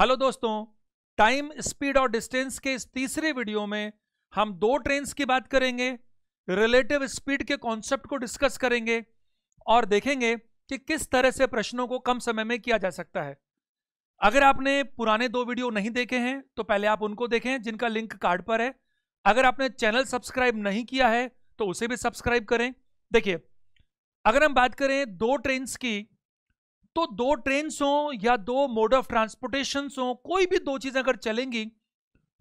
hello दोस्तों time speed और distance के इस तीसरे वीडियो में हम दो ट्रेन की बात करेंगे रिलेटिव स्पीड के कॉन्सेप्ट को डिस्कस करेंगे और देखेंगे कि किस तरह से प्रश्नों को कम समय में किया जा सकता है अगर आपने पुराने दो वीडियो नहीं देखे हैं तो पहले आप उनको देखें जिनका लिंक कार्ड पर है अगर आपने चैनल सब्सक्राइब नहीं किया है तो उसे भी सब्सक्राइब करें देखिए अगर हम बात करें दो ट्रेन्स की तो दो ट्रेन हो या दो मोड ऑफ ट्रांसपोर्टेशन हो कोई भी दो चीजें अगर चलेंगी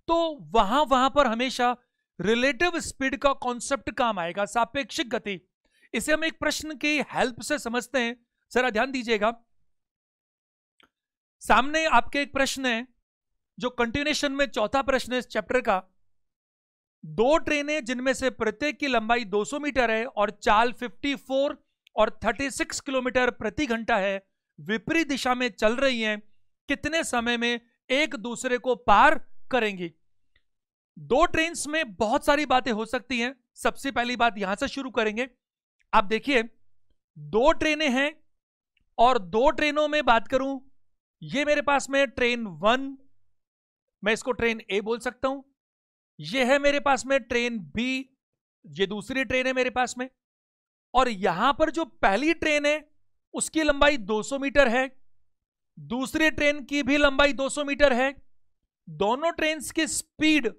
तो वहां वहां पर हमेशा रिलेटिव स्पीड का कॉन्सेप्ट काम आएगा सापेक्षिक गति इसे हम एक प्रश्न की हेल्प से समझते हैं जरा ध्यान दीजिएगा सामने आपके एक प्रश्न है जो कंटिन्यूशन में चौथा प्रश्न है इस चैप्टर का दो ट्रेनें जिनमें से प्रत्येक की लंबाई 200 मीटर है और चाल 54 और 36 किलोमीटर प्रति घंटा है विपरीत दिशा में चल रही हैं कितने समय में एक दूसरे को पार करेंगी दो ट्रेन में बहुत सारी बातें हो सकती हैं सबसे पहली बात यहां से शुरू करेंगे आप देखिए दो ट्रेनें हैं और दो ट्रेनों में बात करूं ये मेरे पास में ट्रेन वन मैं इसको ट्रेन ए बोल सकता हूं ये है मेरे पास में ट्रेन बी ये दूसरी ट्रेन है मेरे पास में और यहां पर जो पहली ट्रेन है उसकी लंबाई 200 मीटर है दूसरी ट्रेन की भी लंबाई 200 मीटर है दोनों ट्रेन की स्पीड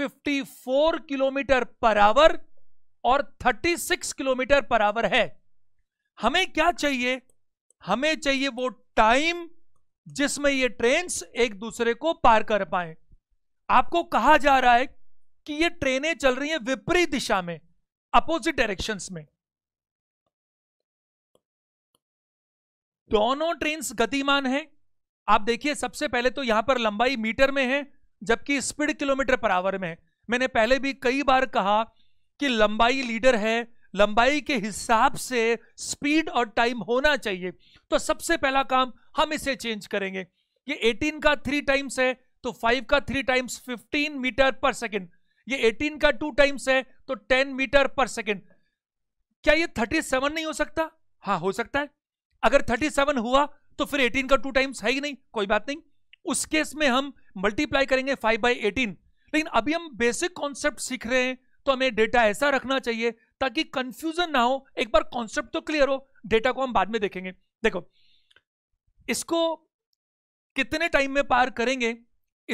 54 किलोमीटर पर आवर और 36 किलोमीटर पर आवर है हमें क्या चाहिए हमें चाहिए वो टाइम जिसमें ये ट्रेन एक दूसरे को पार कर पाए आपको कहा जा रहा है कि ये ट्रेनें चल रही हैं विपरीत दिशा में अपोजिट डायरेक्शंस में दोनों ट्रेन गतिमान है आप देखिए सबसे पहले तो यहां पर लंबाई मीटर में है जबकि स्पीड किलोमीटर पर आवर में है मैंने पहले भी कई बार कहा कि लंबाई लीडर है लंबाई के हिसाब से स्पीड और टाइम होना चाहिए तो सबसे पहला काम हम इसे चेंज करेंगे ये 18 का थ्री टाइम्स है तो 5 का three times 15 metre per second ये 18 का टू टाइम्स है तो 10 मीटर पर सेकेंड क्या ये 37 नहीं हो सकता हाँ हो सकता है अगर 37 हुआ तो फिर 18 का टू टाइम्स है ही नहीं कोई बात नहीं उस केस में हम मल्टीप्लाई करेंगे 5 बाई एटीन लेकिन अभी हम बेसिक कॉन्सेप्ट सीख रहे हैं तो हमें डेटा ऐसा रखना चाहिए ताकि कंफ्यूजन ना हो एक बार कॉन्सेप्ट तो क्लियर हो डेटा को हम बाद में देखेंगे देखो इसको कितने टाइम में पार करेंगे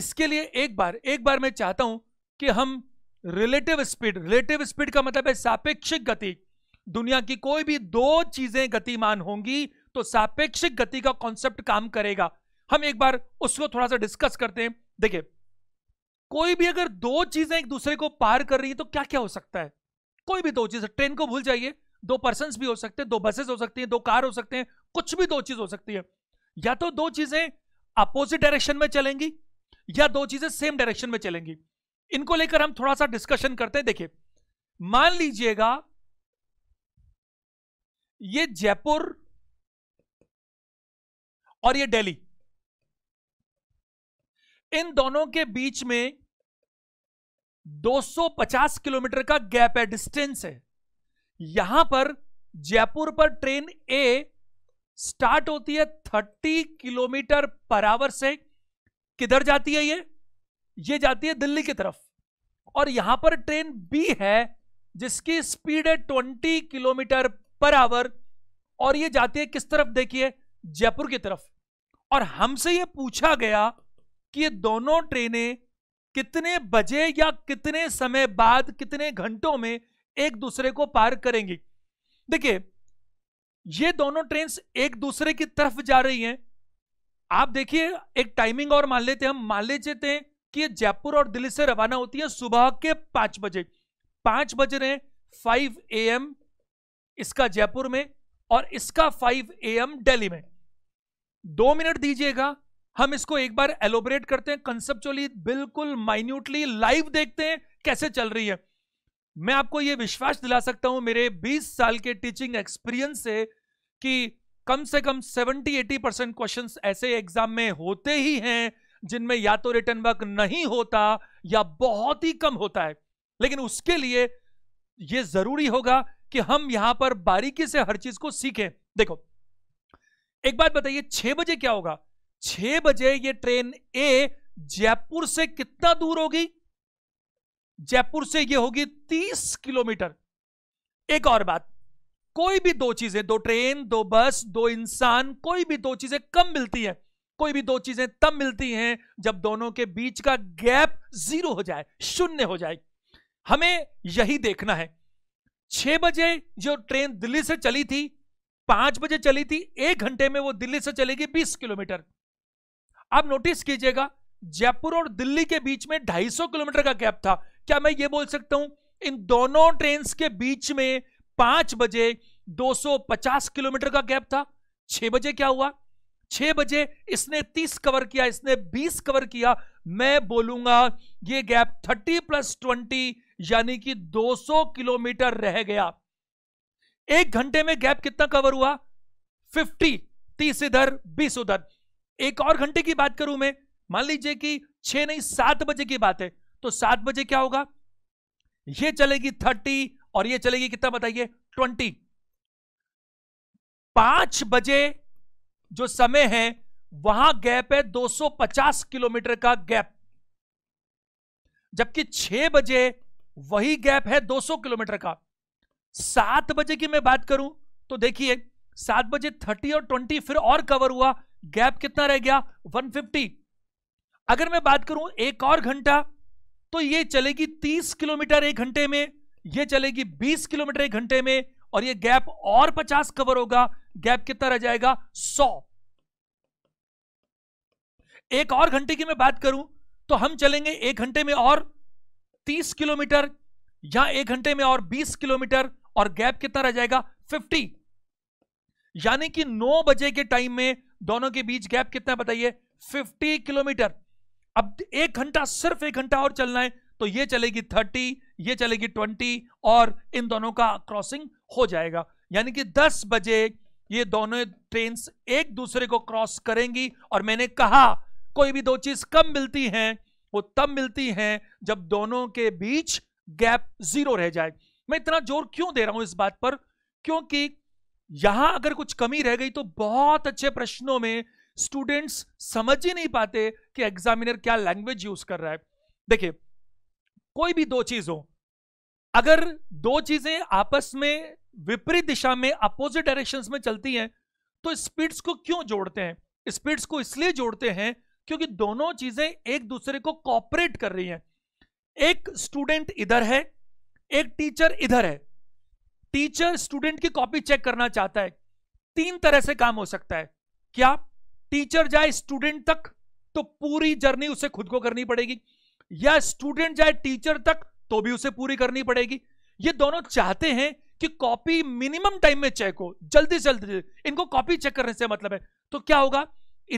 इसके लिए एक बार एक बार मैं चाहता हूं कि हम रिलेटिव स्पीड रिलेटिव स्पीड का मतलब है सापेक्षिक गति दुनिया की कोई भी दो चीजें गतिमान होंगी तो सापेक्षिक गति का कॉन्सेप्ट काम करेगा हम एक बार उसको थोड़ा सा डिस्कस करते हैं देखिए कोई भी अगर दो चीजें एक दूसरे को पार कर रही है तो क्या क्या हो सकता है कोई भी दो चीज ट्रेन को भूल जाइए दो पर्सन भी हो सकते हैं दो बसेस हो सकती हैं दो कार हो सकते हैं कुछ भी दो चीज हो सकती है या तो दो चीजें अपोजिट डायरेक्शन में चलेंगी या दो चीजें सेम डायरेक्शन में चलेंगी इनको लेकर हम थोड़ा सा डिस्कशन करते हैं देखिए मान लीजिएगा ये जयपुर और ये दिल्ली इन दोनों के बीच में 250 किलोमीटर का गैप है डिस्टेंस है यहां पर जयपुर पर ट्रेन ए स्टार्ट होती है 30 किलोमीटर पर आवर से किधर जाती है ये ये जाती है दिल्ली की तरफ और यहां पर ट्रेन बी है जिसकी स्पीड है 20 किलोमीटर पर आवर और ये जाती है किस तरफ देखिए जयपुर की तरफ और हमसे ये पूछा गया कि ये दोनों ट्रेनें कितने बजे या कितने समय बाद कितने घंटों में एक दूसरे को पार करेंगी देखिए ये दोनों ट्रेन एक दूसरे की तरफ जा रही हैं आप देखिए एक टाइमिंग और मान लेते हैं हम मान लेते हैं कि जयपुर और दिल्ली से रवाना होती है सुबह के पांच बजे पांच बज रहे फाइव ए एम इसका जयपुर में और इसका फाइव ए एम दिल्ली में दो मिनट दीजिएगा हम इसको एक बार एलोबरेट करते हैं कंसेप्चुअली बिल्कुल माइन्यूटली लाइव देखते हैं कैसे चल रही है मैं आपको यह विश्वास दिला सकता हूं मेरे 20 साल के टीचिंग एक्सपीरियंस से कि कम से कम 70-80 परसेंट क्वेश्चन ऐसे एग्जाम में होते ही हैं जिनमें या तो रिटर्न वर्क नहीं होता या बहुत ही कम होता है लेकिन उसके लिए यह जरूरी होगा कि हम यहां पर बारीकी से हर चीज को सीखें देखो एक बात बताइए छह बजे क्या होगा छह बजे ये ट्रेन ए जयपुर से कितना दूर होगी जयपुर से ये होगी तीस किलोमीटर एक और बात कोई भी दो चीजें दो ट्रेन दो बस दो इंसान कोई भी दो चीजें कम मिलती हैं कोई भी दो चीजें तब मिलती हैं जब दोनों के बीच का गैप जीरो हो जाए शून्य हो जाए हमें यही देखना है छह बजे जो ट्रेन दिल्ली से चली थी पांच बजे चली थी एक घंटे में वो दिल्ली से चलेगी बीस किलोमीटर आप नोटिस कीजिएगा जयपुर और दिल्ली के बीच में सौ किलोमीटर का गैप था क्या मैं ये बोल सकता हूं इन दोनों ट्रेन के बीच में पांच बजे 250 किलोमीटर का गैप था छह बजे क्या हुआ छह बजे इसने 30 कवर किया इसने 20 कवर किया मैं बोलूंगा ये गैप 30 प्लस 20 यानी कि 200 किलोमीटर रह गया एक घंटे में गैप कितना कवर हुआ फिफ्टी तीस इधर बीस उधर एक और घंटे की बात करूं मैं मान लीजिए कि छह नहीं सात बजे की बात है तो सात बजे क्या होगा ये चलेगी थर्टी और ये चलेगी कितना बताइए ट्वेंटी पांच बजे जो समय है वहां गैप है 250 किलोमीटर का गैप जबकि 6 बजे वही गैप है 200 किलोमीटर का सात बजे की मैं बात करूं तो देखिए सात बजे थर्टी और ट्वेंटी फिर और कवर हुआ गैप कितना रह गया वन फिफ्टी अगर मैं बात करूं एक और घंटा तो ये चलेगी तीस किलोमीटर एक घंटे में ये चलेगी बीस किलोमीटर एक घंटे में और ये गैप और पचास कवर होगा गैप कितना रह जाएगा सौ एक और घंटे की मैं बात करूं तो हम चलेंगे एक घंटे में और तीस किलोमीटर या एक घंटे में और बीस किलोमीटर और गैप कितना रह जाएगा फिफ्टी यानी कि नौ बजे के टाइम में दोनों के बीच गैप कितना बताइए फिफ्टी किलोमीटर अब एक घंटा सिर्फ एक घंटा और चलना है तो ये चलेगी थर्टी ये चलेगी ट्वेंटी और इन दोनों का क्रॉसिंग हो जाएगा यानी कि दस बजे ये दोनों ट्रेन एक दूसरे को क्रॉस करेंगी और मैंने कहा कोई भी दो चीज कम मिलती हैं वो तब मिलती हैं जब दोनों के बीच गैप जीरो रह जाए मैं इतना जोर क्यों दे रहा हूं इस बात पर क्योंकि यहां अगर कुछ कमी रह गई तो बहुत अच्छे प्रश्नों में स्टूडेंट्स समझ ही नहीं पाते कि एग्जामिनर क्या लैंग्वेज यूज कर रहा है देखिए कोई भी दो चीज हो अगर दो चीजें आपस में विपरीत दिशा में अपोजिट डायरेक्शंस में चलती हैं तो स्पीड्स को क्यों जोड़ते हैं स्पीड्स को इसलिए जोड़ते हैं क्योंकि दोनों चीजें एक दूसरे को कॉपरेट कर रही हैं एक स्टूडेंट इधर है एक टीचर इधर है टीचर स्टूडेंट की कॉपी चेक करना चाहता है तीन तरह से काम हो सकता है क्या टीचर जाए स्टूडेंट तक तो पूरी जर्नी उसे खुद को करनी पड़ेगी या स्टूडेंट जाए टीचर तक तो भी उसे पूरी करनी पड़ेगी ये दोनों चाहते हैं कि कॉपी मिनिमम टाइम में चेक हो जल्दी से जल्दी इनको कॉपी चेक करने से मतलब है तो क्या होगा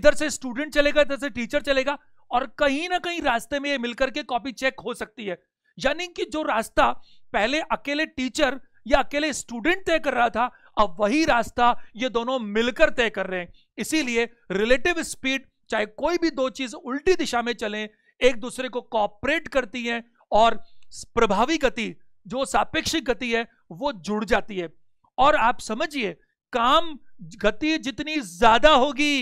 इधर से स्टूडेंट चलेगा इधर से टीचर चलेगा और कहीं ना कहीं रास्ते में ये मिलकर के कॉपी चेक हो सकती है यानी कि जो रास्ता पहले अकेले टीचर या अकेले स्टूडेंट तय कर रहा था अब वही रास्ता ये दोनों मिलकर तय कर रहे हैं इसीलिए रिलेटिव स्पीड चाहे कोई भी दो चीज उल्टी दिशा में चले एक दूसरे को कॉपरेट करती हैं और प्रभावी गति जो सापेक्षिक गति है वो जुड़ जाती है और आप समझिए काम गति जितनी ज्यादा होगी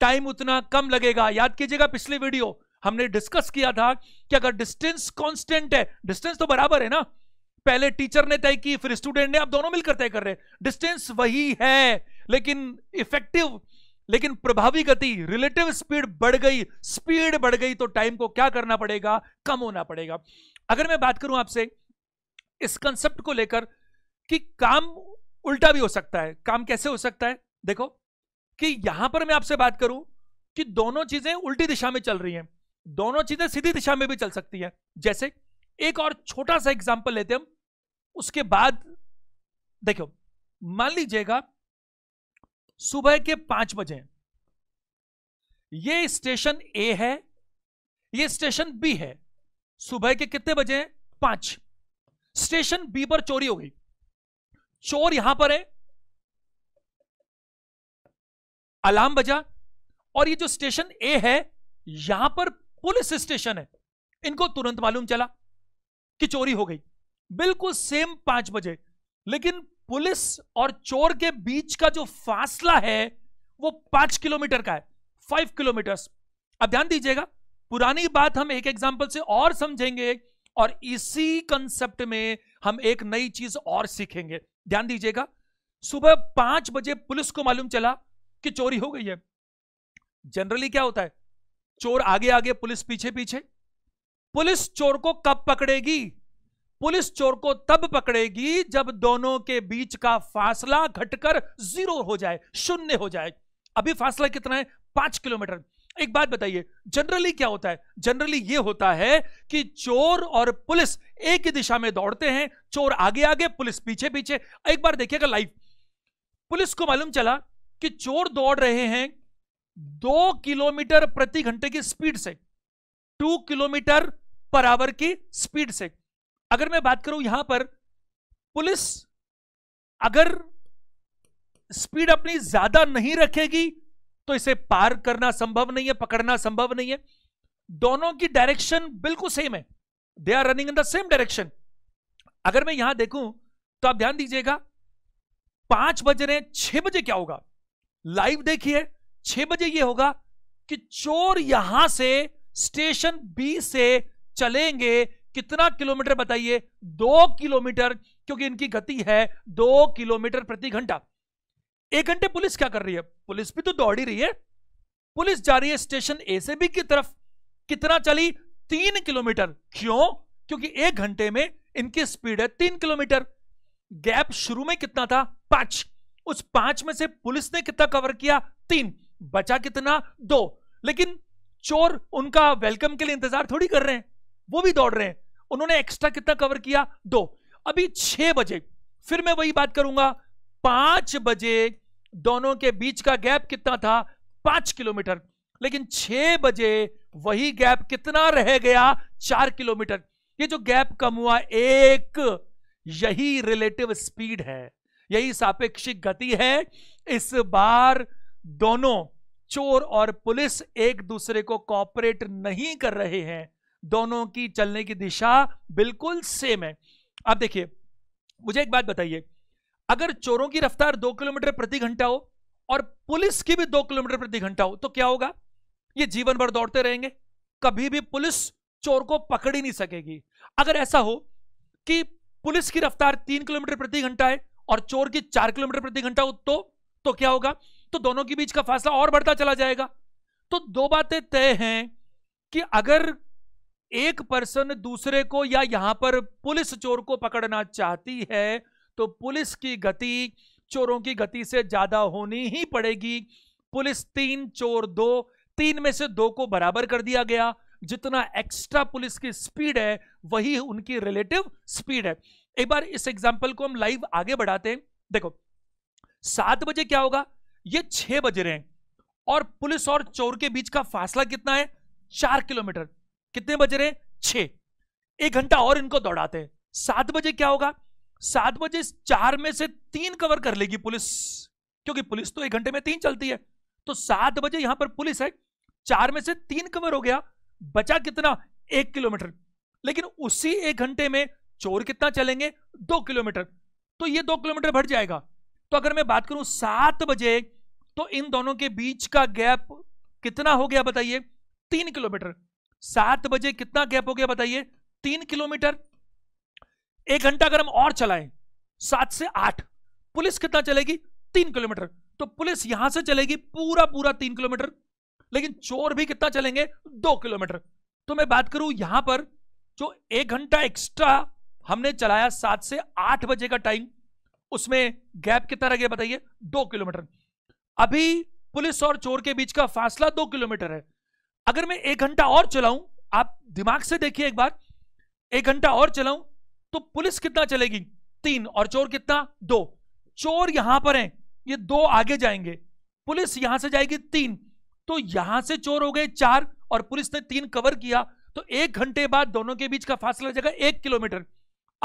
टाइम उतना कम लगेगा याद कीजिएगा पिछली वीडियो हमने डिस्कस किया था कि अगर डिस्टेंस कांस्टेंट है डिस्टेंस तो बराबर है ना पहले टीचर ने तय की फिर स्टूडेंट ने आप दोनों मिलकर तय कर रहे डिस्टेंस वही है लेकिन इफेक्टिव लेकिन प्रभावी गति रिलेटिव स्पीड बढ़ गई स्पीड बढ़ गई तो टाइम को क्या करना पड़ेगा कम होना पड़ेगा अगर मैं बात करूं आपसे इस कंसेप्ट को लेकर कि काम उल्टा भी हो सकता है काम कैसे हो सकता है देखो कि यहां पर मैं आपसे बात करूं कि दोनों चीजें उल्टी दिशा में चल रही हैं दोनों चीजें सीधी दिशा में भी चल सकती है जैसे एक और छोटा सा एग्जाम्पल लेते हम उसके बाद देखो मान लीजिएगा सुबह के पांच बजे ये स्टेशन ए है ये स्टेशन बी है सुबह के कितने बजे हैं पांच स्टेशन बी पर चोरी हो गई चोर यहां पर है अलार्म बजा और ये जो स्टेशन ए है यहां पर पुलिस स्टेशन है इनको तुरंत मालूम चला कि चोरी हो गई बिल्कुल सेम पांच बजे लेकिन पुलिस और चोर के बीच का जो फासला है वो पांच किलोमीटर का है फाइव किलोमीटर अब ध्यान दीजिएगा पुरानी बात हम एक एग्जाम्पल से और समझेंगे और इसी कंसेप्ट में हम एक नई चीज और सीखेंगे ध्यान दीजिएगा सुबह पांच बजे पुलिस को मालूम चला कि चोरी हो गई है जनरली क्या होता है चोर आगे आगे पुलिस पीछे पीछे पुलिस चोर को कब पकड़ेगी पुलिस चोर को तब पकड़ेगी जब दोनों के बीच का फासला घटकर जीरो हो जाए शून्य हो जाए अभी फासला कितना है पांच किलोमीटर एक बात बताइए जनरली क्या होता है जनरली यह होता है कि चोर और पुलिस एक ही दिशा में दौड़ते हैं चोर आगे आगे पुलिस पीछे पीछे एक बार देखिएगा लाइव पुलिस को मालूम चला कि चोर दौड़ रहे हैं दो किलोमीटर प्रति घंटे की स्पीड से टू किलोमीटर पर आवर की स्पीड से अगर मैं बात करूं यहां पर पुलिस अगर स्पीड अपनी ज्यादा नहीं रखेगी तो इसे पार करना संभव नहीं है पकड़ना संभव नहीं है दोनों की डायरेक्शन बिल्कुल सेम है they are running in the same direction अगर मैं यहां देखूं तो आप ध्यान दीजिएगा पांच बज रहे हैं छह बजे क्या होगा लाइव देखिए छह बजे ये होगा कि चोर यहां से स्टेशन बी से चलेंगे कितना किलोमीटर बताइए दो किलोमीटर क्योंकि इनकी गति है दो किलोमीटर प्रति घंटा एक घंटे पुलिस क्या कर रही है पुलिस भी तो दौड़ ही रही है पुलिस जा रही है स्टेशन ए से बी की तरफ कितना चली तीन किलोमीटर क्यों क्योंकि एक घंटे में इनकी स्पीड है तीन किलोमीटर गैप शुरू में कितना था पांच उस पांच में से पुलिस ने कितना कवर किया तीन बचा कितना दो लेकिन चोर उनका वेलकम के लिए इंतजार थोड़ी कर रहे हैं वो भी दौड़ रहे हैं उन्होंने एक्स्ट्रा कितना कवर किया दो अभी छह बजे फिर मैं वही बात करूंगा पांच बजे दोनों के बीच का गैप कितना था पांच किलोमीटर लेकिन छह बजे वही गैप कितना रह गया चार किलोमीटर ये जो गैप कम हुआ एक यही रिलेटिव स्पीड है यही सापेक्षिक गति है इस बार दोनों चोर और पुलिस एक दूसरे को कॉपरेट नहीं कर रहे हैं दोनों की चलने की दिशा बिल्कुल सेम है अब देखिए मुझे एक बात बताइए अगर चोरों की रफ्तार दो किलोमीटर प्रति घंटा हो और पुलिस की भी दो किलोमीटर प्रति घंटा हो तो क्या होगा ये जीवन भर दौड़ते रहेंगे कभी भी पुलिस चोर को पकड़ ही नहीं सकेगी अगर ऐसा हो कि पुलिस की रफ्तार तीन किलोमीटर प्रति घंटा है और चोर की चार किलोमीटर प्रति घंटा हो तो, तो क्या होगा तो दोनों के बीच का फासला और बढ़ता चला जाएगा तो दो बातें तय हैं कि अगर एक पर्सन दूसरे को या यहां पर पुलिस चोर को पकड़ना चाहती है तो पुलिस की गति चोरों की गति से ज्यादा होनी ही पड़ेगी पुलिस तीन चोर दो तीन में से दो को बराबर कर दिया गया जितना एक्स्ट्रा पुलिस की स्पीड है वही उनकी रिलेटिव स्पीड है एक बार इस एग्जाम्पल को हम लाइव आगे बढ़ाते हैं देखो सात बजे क्या होगा ये छह बज रहे हैं और पुलिस और चोर के बीच का फासला कितना है चार किलोमीटर कितने बज रहे हैं छह एक घंटा और इनको दौड़ाते हैं सात बजे क्या होगा सात बजे चार में से तीन कवर कर लेगी पुलिस क्योंकि पुलिस तो एक घंटे में तीन चलती है तो सात बजे यहां पर पुलिस है चार में से तीन कवर हो गया बचा कितना एक किलोमीटर लेकिन उसी एक घंटे में चोर कितना चलेंगे दो किलोमीटर तो ये दो किलोमीटर बढ़ जाएगा तो अगर मैं बात करूं सात बजे तो इन दोनों के बीच का गैप कितना हो गया बताइए तीन किलोमीटर सात बजे कितना गैप हो गया बताइए तीन किलोमीटर एक घंटा अगर हम और चलाएं सात से आठ पुलिस कितना चलेगी तीन किलोमीटर तो पुलिस यहां से चलेगी पूरा पूरा तीन किलोमीटर लेकिन चोर भी कितना चलेंगे दो किलोमीटर तो मैं बात करूं यहां पर जो एक घंटा एक्स्ट्रा हमने चलाया सात से आठ बजे का टाइम उसमें गैप कितना रह गया बताइए दो किलोमीटर अभी पुलिस और चोर के बीच का फासला दो किलोमीटर है अगर मैं एक घंटा और चलाऊं आप दिमाग से देखिए एक बार एक घंटा और चलाऊं तो पुलिस कितना चलेगी तीन और चोर कितना दो चोर यहां पर है ये दो आगे जाएंगे पुलिस यहां से जाएगी तीन तो यहां से चोर हो गए चार और पुलिस ने तीन कवर किया तो एक घंटे बाद दोनों के बीच का फासला जगह एक किलोमीटर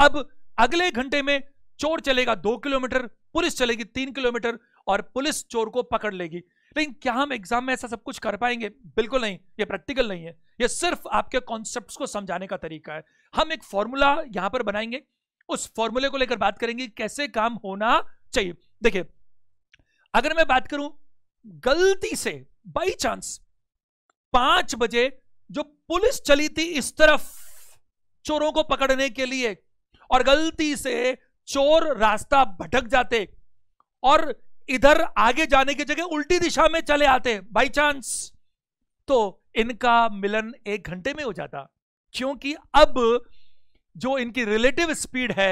अब अगले घंटे में चोर चलेगा दो किलोमीटर पुलिस चलेगी तीन किलोमीटर और पुलिस चोर को पकड़ लेगी लेकिन क्या हम एग्जाम में ऐसा सब कुछ कर पाएंगे बिल्कुल नहीं ये प्रैक्टिकल नहीं है ये सिर्फ आपके कॉन्सेप्ट को समझाने का तरीका है हम एक फॉर्मूला यहां पर बनाएंगे उस फॉर्मूले को लेकर बात करेंगे कैसे काम होना चाहिए देखिए अगर मैं बात करूं गलती से बाई चांस पांच बजे जो पुलिस चली थी इस तरफ चोरों को पकड़ने के लिए और गलती से चोर रास्ता भटक जाते और इधर आगे जाने की जगह उल्टी दिशा में चले आते बाई चांस तो इनका मिलन एक घंटे में हो जाता क्योंकि अब जो इनकी रिलेटिव स्पीड है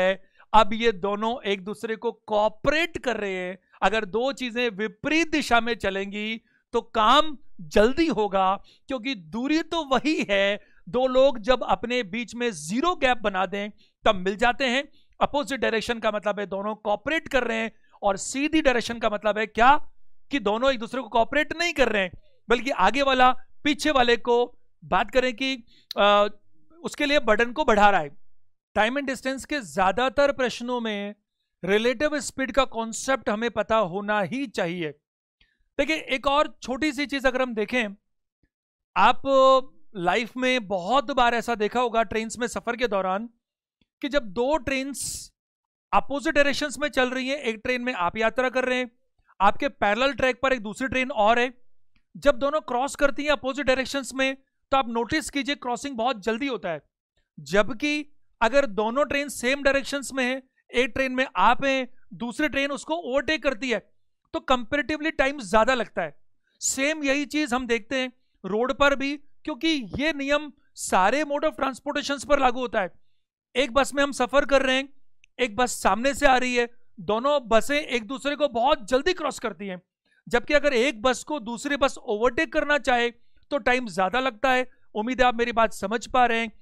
अब ये दोनों एक दूसरे को कॉपरेट कर रहे हैं अगर दो चीजें विपरीत दिशा में चलेंगी तो काम जल्दी होगा क्योंकि दूरी तो वही है दो लोग जब अपने बीच में जीरो गैप बना दें तब मिल जाते हैं अपोजिट डायरेक्शन का मतलब है दोनों कॉपरेट कर रहे हैं और सीधी डायरेक्शन का मतलब है क्या कि दोनों एक दूसरे को कॉपरेट नहीं कर रहे हैं बल्कि आगे वाला पीछे वाले को बात करें कि आ, उसके लिए बर्डन को बढ़ा रहा है टाइम एंड डिस्टेंस के ज्यादातर प्रश्नों में रिलेटिव स्पीड का कॉन्सेप्ट हमें पता होना ही चाहिए देखिए एक और छोटी सी चीज अगर हम देखें आप लाइफ में बहुत बार ऐसा देखा होगा ट्रेन में सफर के दौरान कि जब दो ट्रेन अपोजिट डायरेक्शन में चल रही है एक ट्रेन में आप यात्रा कर रहे हैं आपके पैरल ट्रैक पर एक दूसरी ट्रेन और है जब दोनों क्रॉस करती हैं अपोजिट डायरेक्शन में तो आप नोटिस कीजिए क्रॉसिंग बहुत जल्दी होता है जबकि अगर दोनों ट्रेन सेम डायरेक्शन में है एक ट्रेन में आप हैं दूसरी ट्रेन उसको ओवरटेक करती है तो कंपेरेटिवली टाइम ज्यादा लगता है सेम यही चीज हम देखते हैं रोड पर भी क्योंकि ये नियम सारे मोड ऑफ ट्रांसपोर्टेशन पर लागू होता है एक बस में हम सफर कर रहे हैं एक बस सामने से आ रही है दोनों बसें एक दूसरे को बहुत जल्दी क्रॉस करती हैं जबकि अगर एक बस को दूसरी बस ओवरटेक करना चाहे तो टाइम ज़्यादा लगता है उम्मीद है आप मेरी बात समझ पा रहे हैं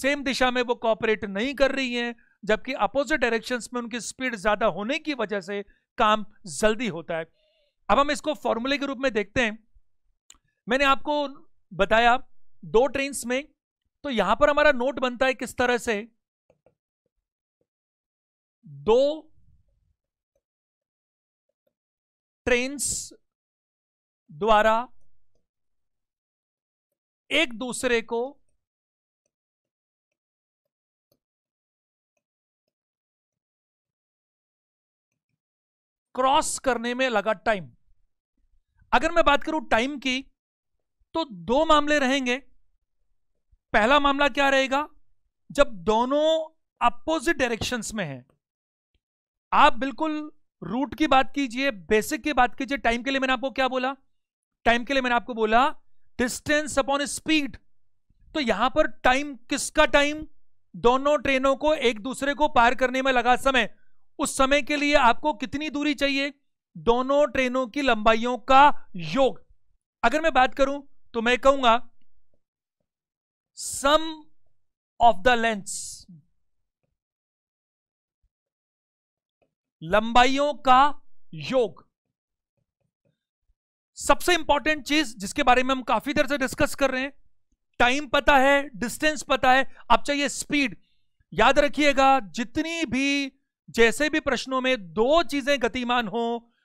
सेम दिशा में वो कॉपरेट नहीं कर रही हैं जबकि अपोजिट डायरेक्शन में उनकी स्पीड ज़्यादा होने की वजह से काम जल्दी होता है अब हम इसको फॉर्मूले के रूप में देखते हैं मैंने आपको बताया दो ट्रेन में तो यहाँ पर हमारा नोट बनता है किस तरह से दो ट्रेन्स द्वारा एक दूसरे को क्रॉस करने में लगा टाइम अगर मैं बात करूं टाइम की तो दो मामले रहेंगे पहला मामला क्या रहेगा जब दोनों अपोजिट डायरेक्शंस में हैं आप बिल्कुल रूट की बात कीजिए बेसिक की बात कीजिए टाइम के लिए मैंने आपको क्या बोला टाइम के लिए मैंने आपको बोला डिस्टेंस अपॉन स्पीड तो यहां पर टाइम किसका टाइम दोनों ट्रेनों को एक दूसरे को पार करने में लगा समय उस समय के लिए आपको कितनी दूरी चाहिए दोनों ट्रेनों की लंबाइयों का योग अगर मैं बात करूं तो मैं कहूंगा सम ऑफ द लेंथ्स लंबाइयों का योग सबसे इंपॉर्टेंट चीज जिसके बारे में हम काफी देर से डिस्कस कर रहे हैं टाइम पता है डिस्टेंस पता है अब चाहिए स्पीड याद रखिएगा जितनी भी जैसे भी प्रश्नों में दो चीजें गतिमान हो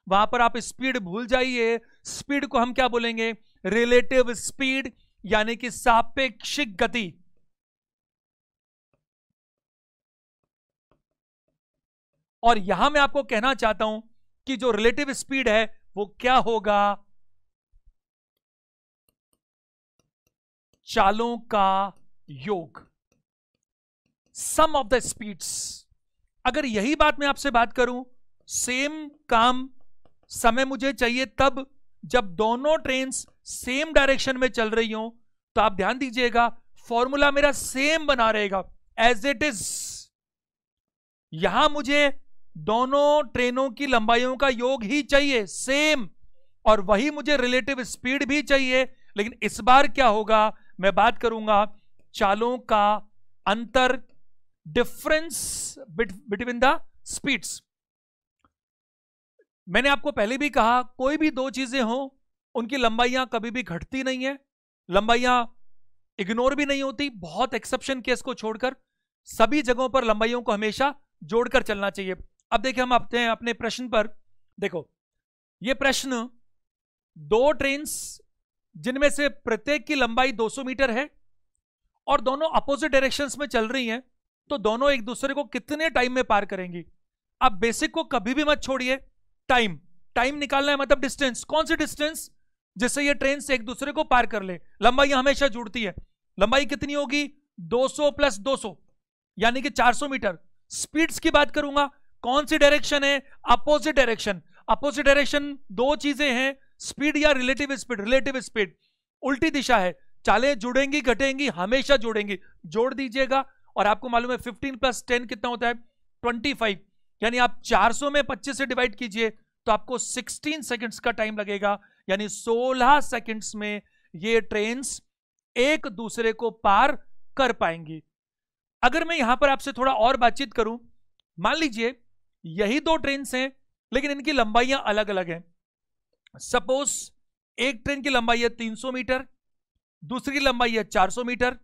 वहां पर आप स्पीड भूल जाइए स्पीड को हम क्या बोलेंगे रिलेटिव स्पीड यानी कि सापेक्षिक गति और यहां मैं आपको कहना चाहता हूं कि जो रिलेटिव स्पीड है वो क्या होगा चालों का योग सम ऑफ द स्पीड्स अगर यही बात मैं आपसे बात करूं सेम काम समय मुझे चाहिए तब जब दोनों ट्रेन सेम डायरेक्शन में चल रही हो तो आप ध्यान दीजिएगा फॉर्मूला मेरा सेम बना रहेगा एज इट इज यहां मुझे दोनों ट्रेनों की लंबाइयों का योग ही चाहिए सेम और वही मुझे रिलेटिव स्पीड भी चाहिए लेकिन इस बार क्या होगा मैं बात करूंगा चालों का अंतर डिफरेंस बिटवीन द स्पीड्स मैंने आपको पहले भी कहा कोई भी दो चीजें हों उनकी लंबाइयां कभी भी घटती नहीं है लंबाइयां इग्नोर भी नहीं होती बहुत एक्सेप्शन केस को छोड़कर सभी जगहों पर लंबाइयों को हमेशा जोड़कर चलना चाहिए अब देखिए हम हैं अपने प्रश्न पर देखो ये प्रश्न दो ट्रेन जिनमें से प्रत्येक की लंबाई 200 मीटर है और दोनों अपोजिट डायरेक्शंस में चल रही हैं तो दोनों एक दूसरे को कितने टाइम में पार करेंगी आप बेसिक को कभी भी मत छोड़िए टाइम टाइम निकालना है मतलब डिस्टेंस कौन सी डिस्टेंस जिससे ये ट्रेन एक दूसरे को पार कर ले लंबाई हमेशा जुड़ती है लंबाई कितनी होगी 200 प्लस 200 यानी कि 400 मीटर स्पीड्स की बात करूंगा कौन सी डायरेक्शन है अपोजिट डायरेक्शन अपोजिट डायरेक्शन दो चीजें हैं स्पीड या रिलेटिव स्पीड रिलेटिव स्पीड उल्टी दिशा है चालें जुड़ेंगी घटेंगी हमेशा जुड़ेंगी जोड़ दीजिएगा और आपको मालूम है 15 प्लस 10 कितना होता है 25 यानी आप 400 में 25 से डिवाइड कीजिए तो आपको 16 सेकंड्स का टाइम लगेगा यानी 16 सेकंड्स में ये ट्रेन एक दूसरे को पार कर पाएंगी अगर मैं यहां पर आपसे थोड़ा और बातचीत करूं मान लीजिए यही दो ट्रेन हैं लेकिन इनकी लंबाइयां अलग अलग हैं सपोज एक ट्रेन की लंबाई है 300 मीटर दूसरी की लंबाई है 400 मीटर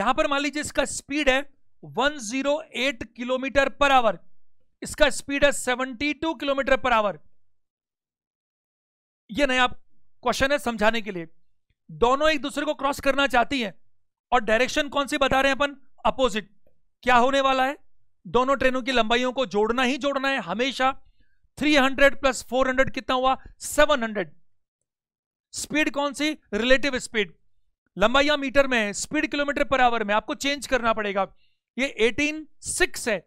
यहां पर मान लीजिए इसका स्पीड है 108 किलोमीटर पर आवर इसका स्पीड है 72 किलोमीटर पर आवर यह नया क्वेश्चन है समझाने के लिए दोनों एक दूसरे को क्रॉस करना चाहती हैं और डायरेक्शन कौन सी बता रहे हैं अपन अपोजिट क्या होने वाला है दोनों ट्रेनों की लंबाइयों को जोड़ना ही जोड़ना है हमेशा 300 प्लस 400 कितना हुआ 700 स्पीड कौन सी रिलेटिव स्पीड लंबाइया मीटर में है स्पीड किलोमीटर पर आवर में आपको चेंज करना पड़ेगा ये 18 सिक्स है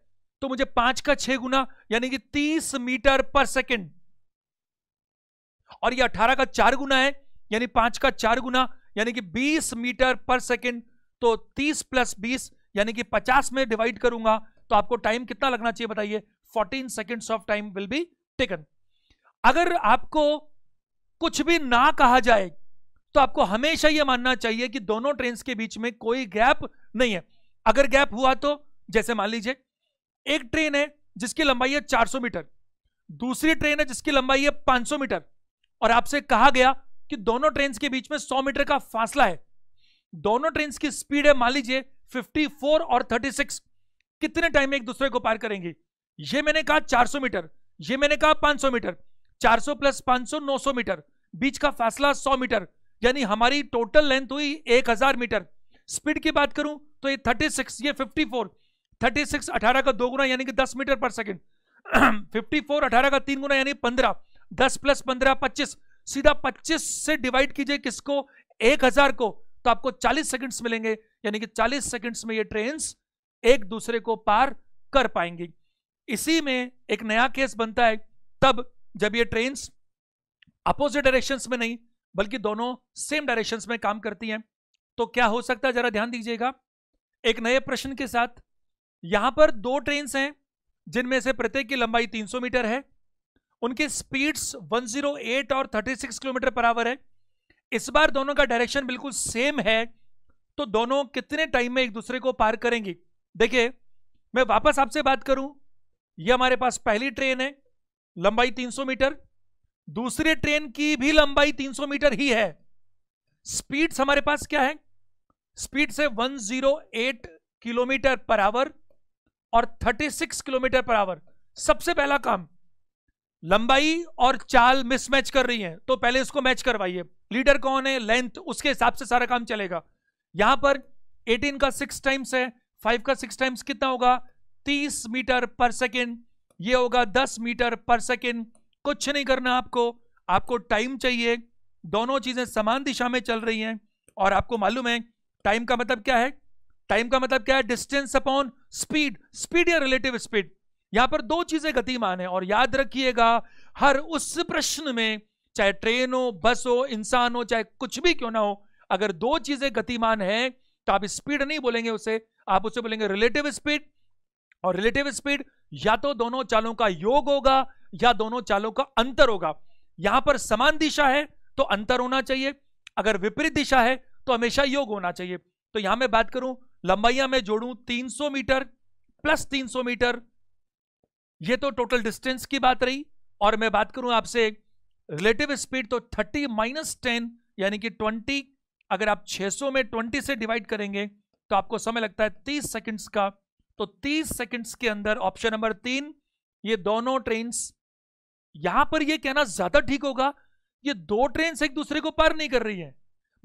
तो मुझे पांच का छह गुना यानी कि 30 मीटर पर सेकेंड और ये 18 का चार गुना है यानी पांच का चार गुना यानी कि 20 मीटर पर सेकेंड तो 30 प्लस बीस यानी कि 50 में डिवाइड करूंगा तो आपको टाइम कितना लगना चाहिए बताइए 14 seconds of time will be taken अगर आपको कुछ भी ना कहा जाए तो आपको हमेशा यह मानना चाहिए कि दोनों ट्रेन के बीच में कोई गैप नहीं है अगर गैप हुआ तो जैसे मान लीजिए एक ट्रेन है जिसकी लंबाई है 400 मीटर दूसरी ट्रेन है जिसकी लंबाई है 500 मीटर और आपसे कहा गया कि दोनों ट्रेन के बीच में 100 मीटर का फासला है दोनों ट्रेन की स्पीड है मान लीजिए 54 और 36 कितने टाइम में एक दूसरे को पार करेंगे ये मैंने कहा 400 मीटर ये मैंने कहा 500 मीटर 400 प्लस 500 900 मीटर बीच का फासला 100 मीटर यानी हमारी टोटल लेंथ हुई 1000 मीटर स्पीड की बात करूं तो ये 36 ये 54 36 18 का दो गुना यानी कि 10 मीटर पर सेकेंड 54 18 का तीन गुना यानी 15 10 प्लस पंद्रह पच्चीस सीधा पच्चीस से डिवाइड कीजिए किसको एक को तो आपको चालीस सेकेंड्स मिलेंगे यानी कि चालीस सेकेंड्स में ये ट्रेन एक दूसरे को पार कर पाएंगे इसी में एक नया केस बनता है तब जब ये ट्रेन अपोजिट डायरेक्शन में नहीं बल्कि दोनों सेम डायरेक्शन में काम करती हैं तो क्या हो सकता है जरा ध्यान दीजिएगा एक नए प्रश्न के साथ यहां पर दो ट्रेन हैं जिनमें से प्रत्येक की लंबाई 300 मीटर है उनकी स्पीड्स 108 और 36 किलोमीटर पर आवर है इस बार दोनों का डायरेक्शन बिल्कुल सेम है तो दोनों कितने टाइम में एक दूसरे को पार करेंगी देखिए मैं वापस आपसे बात करूं ये हमारे पास पहली ट्रेन है लंबाई 300 मीटर दूसरे ट्रेन की भी लंबाई 300 मीटर ही है स्पीड्स हमारे पास क्या है स्पीड से 108 किलोमीटर पर आवर और 36 किलोमीटर पर आवर सबसे पहला काम लंबाई और चाल मिसमैच कर रही है तो पहले इसको मैच करवाइए लीडर कौन है लेंथ उसके हिसाब से सारा काम चलेगा यहां पर 18 का सिक्स टाइम्स है फाइव का सिक्स टाइम्स कितना होगा तीस मीटर पर सेकेंड ये होगा दस मीटर पर सेकेंड कुछ नहीं करना आपको आपको टाइम चाहिए दोनों चीजें समान दिशा में चल रही हैं और आपको मालूम है टाइम का मतलब क्या है टाइम का मतलब क्या है डिस्टेंस अपॉन स्पीड स्पीड या रिलेटिव स्पीड यहां पर दो चीजें गतिमान है और याद रखिएगा हर उस प्रश्न में चाहे ट्रेन हो बस हो इंसान हो चाहे कुछ भी क्यों ना हो अगर दो चीजें गतिमान है तो आप स्पीड नहीं बोलेंगे उसे आप उसे बोलेंगे रिलेटिव स्पीड और रिलेटिव स्पीड या तो दोनों चालों का योग होगा या दोनों चालों का अंतर होगा यहां पर समान दिशा है तो अंतर होना चाहिए अगर विपरीत दिशा है तो हमेशा योग होना चाहिए तो यहां मैं बात करूं लंबाइया में जोड़ू 300 मीटर प्लस 300 मीटर ये तो टोटल डिस्टेंस की बात रही और मैं बात करूं आपसे रिलेटिव स्पीड तो 30 माइनस टेन यानी कि 20 अगर आप 600 में 20 से डिवाइड करेंगे तो आपको समय लगता है तीस सेकेंड्स का तो तीस सेकेंड्स के अंदर ऑप्शन नंबर तीन ये दोनों ट्रेन यहां पर यह कहना ज्यादा ठीक होगा ये दो ट्रेन एक दूसरे को पार नहीं कर रही है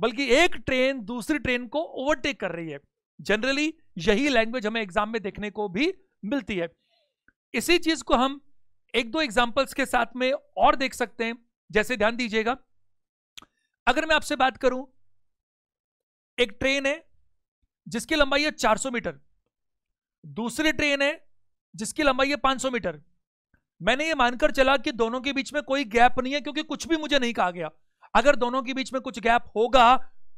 बल्कि एक ट्रेन दूसरी ट्रेन को ओवरटेक कर रही है जनरली यही लैंग्वेज हमें एग्जाम में देखने को भी मिलती है इसी चीज को हम एक दो एग्जाम्पल्स के साथ में और देख सकते हैं जैसे ध्यान दीजिएगा अगर मैं आपसे बात करूं एक ट्रेन है जिसकी लंबाई है 400 मीटर दूसरी ट्रेन है जिसकी लंबाई है 500 मीटर मैंने ये मानकर चला कि दोनों के बीच में कोई गैप नहीं है क्योंकि कुछ भी मुझे नहीं कहा गया अगर दोनों के बीच में कुछ गैप होगा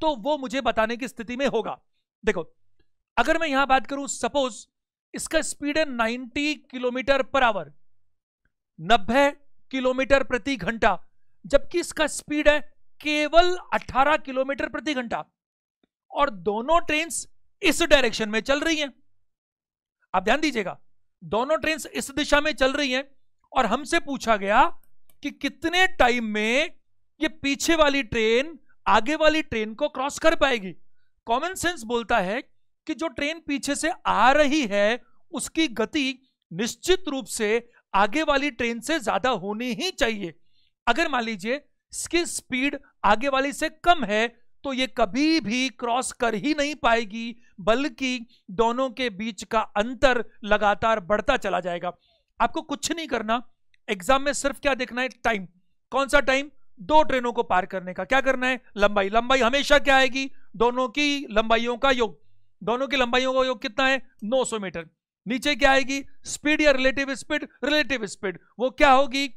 तो वो मुझे बताने की स्थिति में होगा देखो अगर मैं यहां बात करूं सपोज इसका स्पीड है नाइनटी किलोमीटर पर आवर नब्बे किलोमीटर प्रति घंटा जबकि इसका स्पीड है केवल 18 किलोमीटर प्रति घंटा और दोनों ट्रेन इस डायरेक्शन में चल रही हैं आप ध्यान दीजिएगा दोनों ट्रेन इस दिशा में चल रही हैं और हमसे पूछा गया कि कितने टाइम में ये पीछे वाली ट्रेन आगे वाली ट्रेन को क्रॉस कर पाएगी कॉमन सेंस बोलता है कि जो ट्रेन पीछे से आ रही है उसकी गति निश्चित रूप से आगे वाली ट्रेन से ज्यादा होनी ही चाहिए अगर मान लीजिए इसकी स्पीड आगे वाली से कम है तो ये कभी भी क्रॉस कर ही नहीं पाएगी बल्कि दोनों के बीच का अंतर लगातार बढ़ता चला जाएगा आपको कुछ नहीं करना एग्जाम में सिर्फ क्या देखना है टाइम कौन सा टाइम दो ट्रेनों को पार करने का क्या करना है लंबाई लंबाई हमेशा क्या आएगी दोनों की लंबाइयों का योग दोनों की लंबाइयों का योग कितना है 900 मीटर नीचे क्या आएगी स्पीड या रिलेटिव स्पीड रिलेटिव स्पीड वो क्या होगी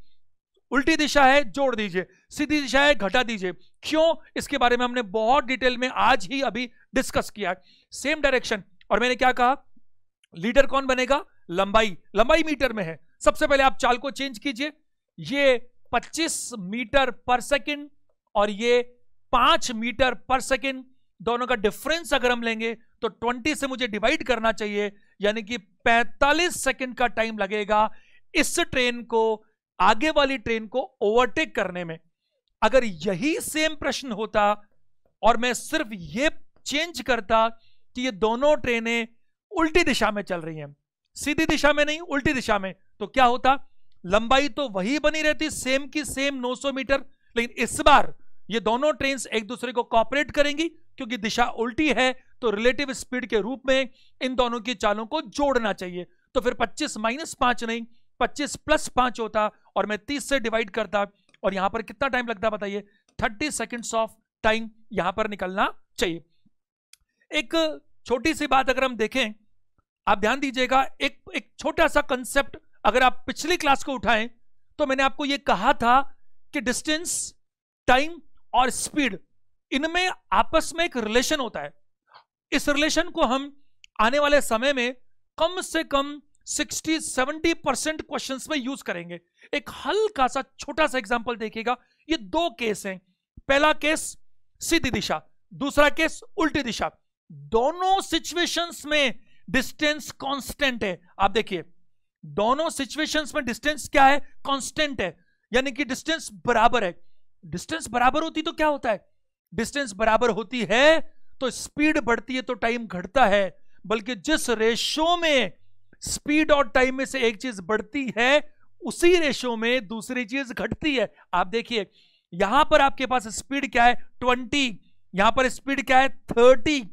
उल्टी दिशा है जोड़ दीजिए सीधी दिशाएं घटा दीजिए क्यों इसके बारे में हमने बहुत डिटेल में आज ही अभी डिस्कस किया है सेम डायरेक्शन और मैंने क्या कहा लीडर कौन बनेगा लंबाई लंबाई मीटर में है सबसे पहले आप चाल को चेंज कीजिए ये 25 मीटर पर सेकंड और ये 5 मीटर पर सेकंड दोनों का डिफरेंस अगर हम लेंगे तो 20 से मुझे डिवाइड करना चाहिए यानी कि 45 सेकंड का टाइम लगेगा इस ट्रेन को आगे वाली ट्रेन को ओवरटेक करने में अगर यही सेम प्रश्न होता और मैं सिर्फ ये चेंज करता कि ये दोनों ट्रेनें उल्टी दिशा में चल रही हैं सीधी दिशा में नहीं उल्टी दिशा में तो क्या होता लंबाई तो वही बनी रहती सेम की सेम 900 मीटर लेकिन इस बार ये दोनों ट्रेन एक दूसरे को कॉपरेट करेंगी क्योंकि दिशा उल्टी है तो रिलेटिव स्पीड के रूप में इन दोनों की चालों को जोड़ना चाहिए तो फिर 25 माइनस पांच नहीं 25 प्लस पांच होता और मैं 30 से डिवाइड करता और यहां पर कितना टाइम लगता है बताइए थर्टी सेकेंड्स ऑफ टाइम यहां पर निकलना चाहिए एक छोटी सी बात अगर हम देखें आप ध्यान दीजिएगा एक एक छोटा सा कंसेप्ट अगर आप पिछली क्लास को उठाएं तो मैंने आपको यह कहा था कि डिस्टेंस टाइम और स्पीड इनमें आपस में एक रिलेशन होता है इस रिलेशन को हम आने वाले समय में कम से कम सिक्सटी सेवेंटी परसेंट क्वेश्चन में यूज करेंगे एक हल्का सा छोटा सा एग्जाम्पल देखिएगा ये दो केस हैं पहला केस सीधी दिशा दूसरा केस उल्टी दिशा दोनों सिचुएशंस में डिस्टेंस कांस्टेंट है आप देखिए दोनों सिचुएशंस में डिस्टेंस क्या है कांस्टेंट है यानी कि डिस्टेंस बराबर है डिस्टेंस बराबर होती तो क्या होता है डिस्टेंस बराबर होती है तो स्पीड बढ़ती है तो टाइम घटता है बल्कि जिस रेशो में स्पीड और टाइम में से एक चीज बढ़ती है उसी रेशो में दूसरी चीज घटती है आप देखिए यहां पर आपके पास स्पीड क्या है ट्वेंटी यहां पर स्पीड क्या है थर्टी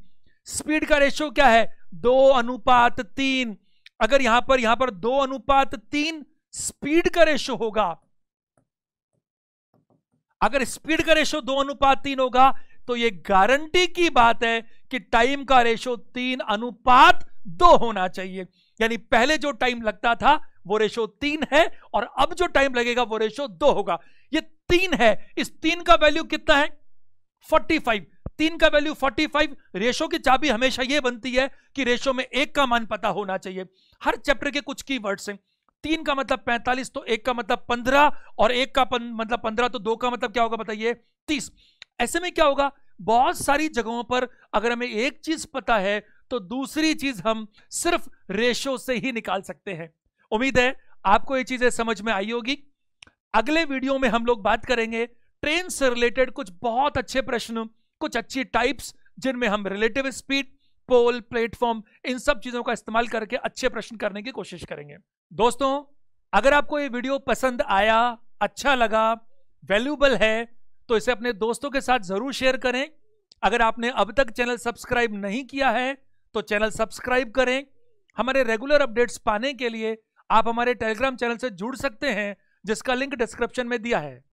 स्पीड का रेशो क्या है दो अनुपात तीन अगर यहां पर यहां पर दो अनुपात तीन स्पीड का रेशो होगा अगर स्पीड का रेशो दो अनुपात तीन होगा तो यह गारंटी की बात है कि टाइम का रेशो तीन अनुपात दो होना चाहिए यानी पहले जो टाइम लगता था वो रेशो तीन है और अब जो टाइम लगेगा वो रेशो दो होगा ये तीन है इस तीन का वैल्यू कितना है 45 तीन का वैल्यू 45 रेशो की चाबी हमेशा ये बनती है कि रेशो में एक का मान पता होना चाहिए हर चैप्टर के कुछ की वर्ड्स हैं तीन का मतलब 45 तो एक का मतलब 15 और एक का पन, मतलब 15 तो दो का मतलब क्या होगा बताइए 30 ऐसे में क्या होगा बहुत सारी जगहों पर अगर हमें एक चीज पता है तो दूसरी चीज हम सिर्फ रेशो से ही निकाल सकते हैं उम्मीद है आपको ये चीजें समझ में आई होगी अगले वीडियो में हम लोग बात करेंगे ट्रेन से रिलेटेड कुछ बहुत अच्छे प्रश्न कुछ अच्छी टाइप्स जिनमें हम रिलेटिव स्पीड पोल प्लेटफॉर्म इन सब चीजों का इस्तेमाल करके अच्छे प्रश्न करने की कोशिश करेंगे दोस्तों अगर आपको ये वीडियो पसंद आया अच्छा लगा वैल्यूबल है तो इसे अपने दोस्तों के साथ जरूर शेयर करें अगर आपने अब तक चैनल सब्सक्राइब नहीं किया है तो चैनल सब्सक्राइब करें हमारे रेगुलर अपडेट्स पाने के लिए आप हमारे टेलीग्राम चैनल से जुड़ सकते हैं जिसका लिंक डिस्क्रिप्शन में दिया है